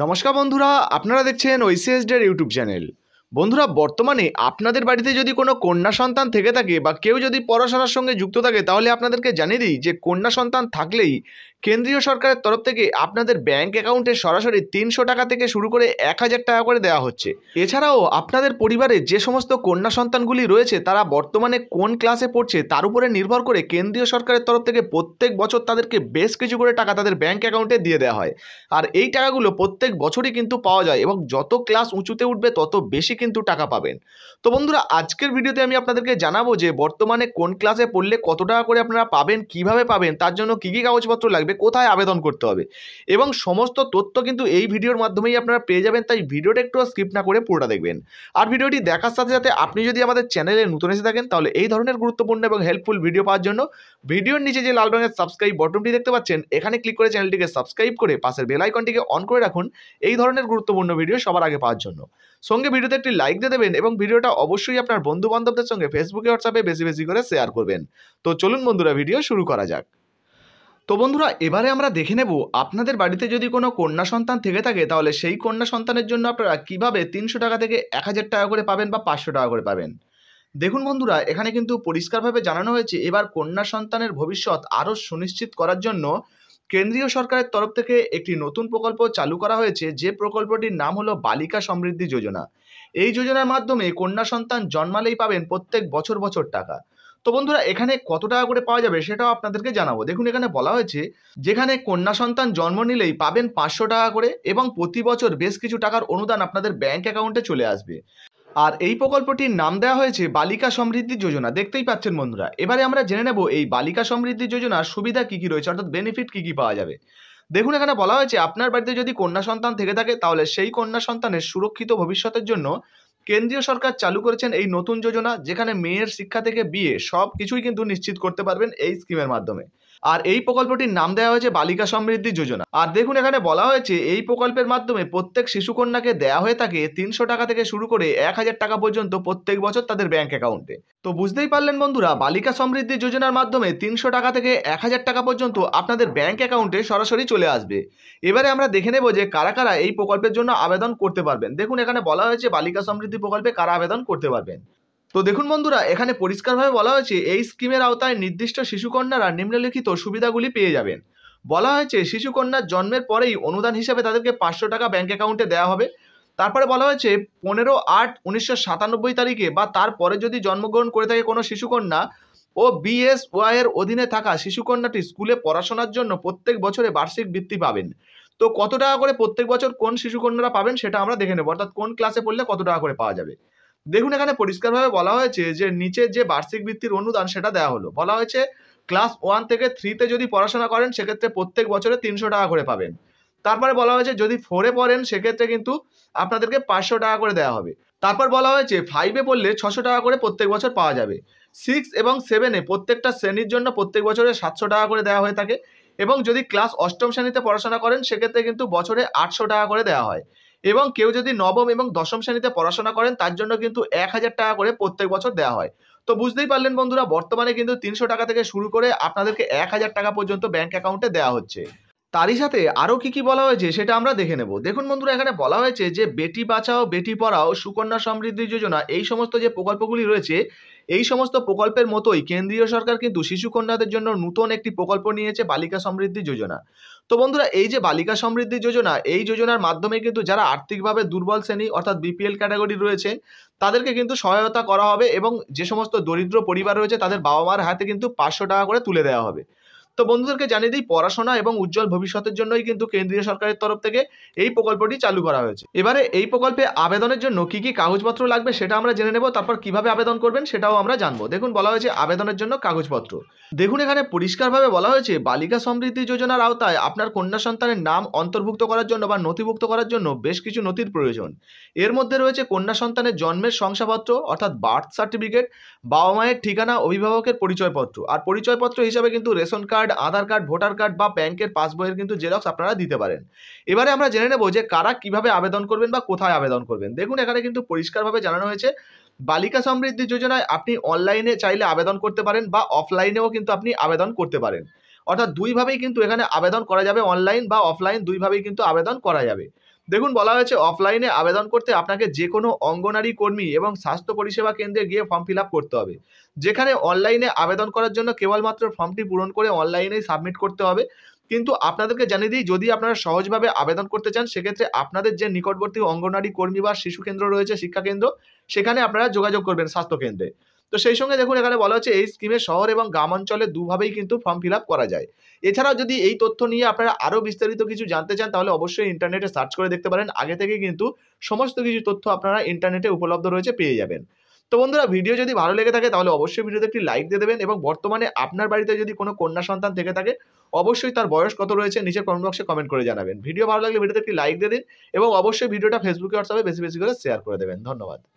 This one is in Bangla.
নমস্কার বন্ধুরা আপনারা দেখছেন ডের ইউটিউব চ্যানেল বন্ধুরা বর্তমানে আপনাদের বাড়িতে যদি কোনো কন্যা সন্তান থেকে থাকে বা কেউ যদি পড়াশোনার সঙ্গে যুক্ত থাকে তাহলে আপনাদেরকে জানিয়ে দিই যে কন্যা সন্তান থাকলেই কেন্দ্রীয় সরকারের তরফ থেকে আপনাদের ব্যাংক অ্যাকাউন্টে সরাসরি তিনশো টাকা থেকে শুরু করে এক হাজার টাকা করে দেওয়া হচ্ছে এছাড়াও আপনাদের পরিবারে যে সমস্ত কন্যা সন্তানগুলি রয়েছে তারা বর্তমানে কোন ক্লাসে পড়ছে তার উপরে নির্ভর করে কেন্দ্রীয় সরকারের তরফ থেকে প্রত্যেক বছর তাদেরকে বেশ কিছু করে টাকা তাদের ব্যাংক অ্যাকাউন্টে দিয়ে দেওয়া হয় আর এই টাকাগুলো প্রত্যেক বছরই কিন্তু পাওয়া যায় এবং যত ক্লাস উঁচুতে উঠবে তত বেশি কিন্তু টাকা পাবেন তো বন্ধুরা আজকের ভিডিওতে আমি আপনাদেরকে জানাবো যে বর্তমানে কোন ক্লাসে পড়লে কত টাকা করে আপনারা পাবেন কিভাবে পাবেন তার জন্য কী কী কাগজপত্র লাগবে লাগবে কোথায় আবেদন করতে হবে এবং সমস্ত তথ্য কিন্তু এই ভিডিওর মাধ্যমেই আপনারা পেয়ে যাবেন তাই ভিডিওটা একটু স্কিপ না করে পুরোটা দেখবেন আর ভিডিওটি দেখার সাথে সাথে আপনি যদি আমাদের চ্যানেলে নতুন এসে থাকেন তাহলে এই ধরনের গুরুত্বপূর্ণ এবং হেল্পফুল ভিডিও পাওয়ার জন্য ভিডিওর নিচে যে লাল রঙের সাবস্ক্রাইব বটনটি দেখতে পাচ্ছেন এখানে ক্লিক করে চ্যানেলটিকে সাবস্ক্রাইব করে পাশের বেলাইকনটিকে অন করে রাখুন এই ধরনের গুরুত্বপূর্ণ ভিডিও সবার আগে পাওয়ার জন্য সঙ্গে ভিডিওতে একটি লাইক দিয়ে দেবেন এবং ভিডিওটা অবশ্যই আপনার বন্ধু বান্ধবদের সঙ্গে ফেসবুকে হোয়াটসঅ্যাপে বেশি বেশি করে শেয়ার করবেন তো চলুন বন্ধুরা ভিডিও শুরু করা যাক তো বন্ধুরা এবারে আমরা দেখে নেব আপনাদের বাড়িতে যদি কোনো কন্যা সন্তান থেকে থাকে তাহলে সেই কন্যা সন্তানের জন্য আপনারা কিভাবে তিনশো টাকা থেকে এক হাজার টাকা করে পাবেন বা পাঁচশো টাকা করে পাবেন দেখুন বন্ধুরা এখানে কিন্তু পরিষ্কারভাবে জানানো হয়েছে এবার কন্যা সন্তানের ভবিষ্যৎ আরও সুনিশ্চিত করার জন্য কেন্দ্রীয় সরকারের তরফ থেকে একটি নতুন প্রকল্প চালু করা হয়েছে যে প্রকল্পটির নাম হলো বালিকা সমৃদ্ধি যোজনা এই যোজনার মাধ্যমে কন্যা সন্তান জন্মালেই পাবেন প্রত্যেক বছর বছর টাকা তো বন্ধুরা এখানে কত টাকা করে পাওয়া যাবে সেটাও আপনাদেরকে জানাবো দেখুন এখানে বলা হয়েছে যেখানে কন্যা সন্তান জন্ম নিলেই পাবেন পাঁচশো টাকা করে এবং প্রতি বছর বেশ কিছু টাকার অনুদান আপনাদের ব্যাংক অ্যাকাউন্টে চলে আসবে আর এই প্রকল্পটির নাম দেওয়া হয়েছে বালিকা সমৃদ্ধি যোজনা দেখতেই পাচ্ছেন বন্ধুরা এবারে আমরা জেনে নেব এই বালিকা সমৃদ্ধি যোজনার সুবিধা কী কী রয়েছে অর্থাৎ বেনিফিট কী কী পাওয়া যাবে দেখুন এখানে বলা হয়েছে আপনার বাড়িতে যদি কন্যা সন্তান থেকে থাকে তাহলে সেই কন্যা সন্তানের সুরক্ষিত ভবিষ্যতের জন্য কেন্দ্রীয় সরকার চালু করেছেন এই নতুন যোজনা যেখানে মেয়ের শিক্ষা থেকে বিয়ে সব কিছুই কিন্তু নিশ্চিত করতে পারবেন এই স্কিমের মাধ্যমে আর এই প্রকল্পটির নাম দেওয়া হয়েছে বালিকা সমৃদ্ধি যোজনা আর দেখুন এখানে বলা হয়েছে এই প্রকল্পের মাধ্যমে প্রত্যেক শিশুকন্যাকে দেওয়া হয়ে থাকে তিনশো টাকা থেকে শুরু করে এক হাজার টাকা পর্যন্ত প্রত্যেক বছর তাদের ব্যাংক অ্যাকাউন্টে তো বুঝতেই পারলেন বন্ধুরা বালিকা সমৃদ্ধি যোজনার মাধ্যমে তিনশো টাকা থেকে এক হাজার টাকা পর্যন্ত আপনাদের ব্যাংক অ্যাকাউন্টে সরাসরি চলে আসবে এবারে আমরা দেখে নেব যে কারা কারা এই প্রকল্পের জন্য আবেদন করতে পারবেন দেখুন এখানে বলা হয়েছে বালিকা সমৃদ্ধি প্রকল্পে কারা আবেদন করতে পারবেন তো দেখুন বন্ধুরা এখানে পরিষ্কারভাবে বলা হয়েছে এই স্কিমের আওতায় নির্দিষ্ট শিশুকন্যারা নিম্নলিখিত সুবিধাগুলি পেয়ে যাবেন বলা হয়েছে শিশুকন্যার জন্মের পরেই অনুদান হিসেবে তাদেরকে পাঁচশো টাকা ব্যাঙ্ক অ্যাকাউন্টে দেওয়া হবে তারপরে বলা হয়েছে পনেরো আট উনিশশো সাতানব্বই তারিখে বা তারপরে যদি জন্মগ্রহণ করে থাকে কোনো শিশুকন্যা ও বিএস ওয়াইয়ের অধীনে থাকা শিশুকন্যাটি স্কুলে পড়াশোনার জন্য প্রত্যেক বছরে বার্ষিক বৃত্তি পাবেন তো কত টাকা করে প্রত্যেক বছর কোন শিশুকন্যারা পাবেন সেটা আমরা দেখে নেব অর্থাৎ কোন ক্লাসে পড়লে কত টাকা করে পাওয়া যাবে দেখুন এখানে পরিষ্কারভাবে বলা হয়েছে যে নিচের যে বার্ষিক বৃত্তির অনুদান সেটা দেওয়া হলো বলা হয়েছে ক্লাস ওয়ান থেকে থ্রিতে যদি পড়াশোনা করেন সেক্ষেত্রে প্রত্যেক বছরে তিনশো টাকা করে পাবেন তারপরে বলা হয়েছে যদি ফোরে পড়েন সেক্ষেত্রে কিন্তু আপনাদেরকে পাঁচশো টাকা করে দেওয়া হবে তারপর বলা হয়েছে ফাইভে পড়লে ছশো টাকা করে প্রত্যেক বছর পাওয়া যাবে সিক্স এবং সেভেনে প্রত্যেকটা শ্রেণীর জন্য প্রত্যেক বছরে সাতশো টাকা করে দেওয়া হয়ে থাকে এবং যদি ক্লাস অষ্টম শ্রেণীতে পড়াশোনা করেন সেক্ষেত্রে কিন্তু বছরে আটশো টাকা করে দেওয়া হয় এবং কেউ যদি নবম এবং দশম শ্রেণীতে পড়াশোনা করেন তার জন্য কিন্তু এক হাজার টাকা করে প্রত্যেক বছর দেওয়া হয় তো বুঝতেই পারলেন বন্ধুরা বর্তমানে কিন্তু তিনশো টাকা থেকে শুরু করে আপনাদেরকে এক হাজার টাকা পর্যন্ত ব্যাংক অ্যাকাউন্টে দেওয়া হচ্ছে তারই সাথে আরও কী কী বলা হয়েছে সেটা আমরা দেখে নেব দেখুন বন্ধুরা এখানে বলা হয়েছে যে বেটি বাঁচাও বেটি পড়াও সুকন্যা সমৃদ্ধি যোজনা এই সমস্ত যে প্রকল্পগুলি রয়েছে এই সমস্ত প্রকল্পের মতোই কেন্দ্রীয় সরকার কিন্তু শিশুকন্যাদের জন্য নতুন একটি প্রকল্প নিয়েছে বালিকা সমৃদ্ধি যোজনা তো বন্ধুরা এই যে বালিকা সমৃদ্ধি যোজনা এই যোজনার মাধ্যমে কিন্তু যারা আর্থিকভাবে দুর্বল শ্রেণী অর্থাৎ বিপিএল ক্যাটাগরি রয়েছে তাদেরকে কিন্তু সহায়তা করা হবে এবং যে সমস্ত দরিদ্র পরিবার রয়েছে তাদের বাবা মার হাতে কিন্তু পাঁচশো টাকা করে তুলে দেওয়া হবে তো বন্ধুদেরকে জানিয়ে দিই পড়াশোনা এবং উজ্জ্বল ভবিষ্যতের জন্যই কিন্তু কেন্দ্রীয় সরকারের তরফ থেকে এই প্রকল্পটি চালু করা হয়েছে এবারে এই প্রকল্পে আবেদনের জন্য কি কি কাগজপত্র লাগবে সেটা আমরা জেনে নেব তারপর কিভাবে আবেদন করবেন সেটাও আমরা জানবো দেখুন বলা হয়েছে আবেদনের জন্য কাগজপত্র দেখুন এখানে পরিষ্কারভাবে বলা হয়েছে বালিকা সমৃদ্ধি যোজনার আওতায় আপনার কন্যা সন্তানের নাম অন্তর্ভুক্ত করার জন্য বা নথিভুক্ত করার জন্য বেশ কিছু নথির প্রয়োজন এর মধ্যে রয়েছে কন্যা সন্তানের জন্মের শংসাপত্র অর্থাৎ বার্থ সার্টিফিকেট বাবা মায়ের ঠিকানা অভিভাবকের পরিচয়পত্র আর পরিচয়পত্র হিসাবে কিন্তু ration card card Aadhaar card voter card বা ব্যাংকের পাসবইয়ের কিন্তু জেরক্স আপনারা দিতে পারেন এবারে আমরা জেনে নেব যে কারা কিভাবে আবেদন করবেন বা কোথায় আবেদন করবেন দেখুন এখানে কিন্তু পরিষ্কারভাবে জানানো হয়েছে বালিকা সমৃদ্ধি যোজনায় আপনি অনলাইনে চাইলে আবেদন করতে পারেন বা অফলাইনেও কিন্তু আপনি আবেদন করতে পারেন অর্থাৎ দুইভাবেই কিন্তু এখানে আবেদন করা যাবে অনলাইন বা অফলাইন দুইভাবেই কিন্তু আবেদন করা যাবে দেখুন বলা হয়েছে অফলাইনে আবেদন করতে আপনাকে যে কোনো অঙ্গনারী কর্মী এবং স্বাস্থ্য পরিষেবা কেন্দ্রে গিয়ে ফর্ম ফিল করতে হবে যেখানে অনলাইনে আবেদন করার জন্য কেবলমাত্র ফর্মটি পূরণ করে অনলাইনেই সাবমিট করতে হবে কিন্তু আপনাদেরকে জানিয়ে দিই যদি আপনারা সহজভাবে আবেদন করতে চান সেক্ষেত্রে আপনাদের যে নিকটবর্তী অঙ্গনারী কর্মী বা শিশু কেন্দ্র রয়েছে শিক্ষা কেন্দ্র সেখানে আপনারা যোগাযোগ করবেন স্বাস্থ্য কেন্দ্রে তো সেই সঙ্গে দেখুন এখানে বলা হচ্ছে এই স্কিমে শহর এবং গ্রামাঞ্চলে দুভাবেই কিন্তু ফর্ম ফিল করা যায় এছাড়াও যদি এই তথ্য নিয়ে আপনারা আরও বিস্তারিত কিছু জানতে চান তাহলে অবশ্যই ইন্টারনেটে সার্চ করে দেখতে পারেন আগে থেকে কিন্তু সমস্ত কিছু তথ্য আপনারা ইন্টারনেটে উপলব্ধ রয়েছে পেয়ে যাবেন তো বন্ধুরা ভিডিও যদি ভালো লেগে থাকে তাহলে অবশ্যই ভিডিওতে একটি লাইক দিয়ে দেবেন এবং বর্তমানে আপনার বাড়িতে যদি কোনো কন্যা সন্তান থেকে থাকে অবশ্যই তার বয়স কত রয়েছে নিচের কমেন্ট বক্সে কমেন্ট করে জানাবেন ভিডিও ভালো লাগলে ভিডিওতে একটি লাইক দিয়ে দিন এবং অবশ্যই ভিডিওটা ফেসবুকে হোয়াটসঅ্যাপে বেশি বেশি করে শেয়ার করে দেবেন ধন্যবাদ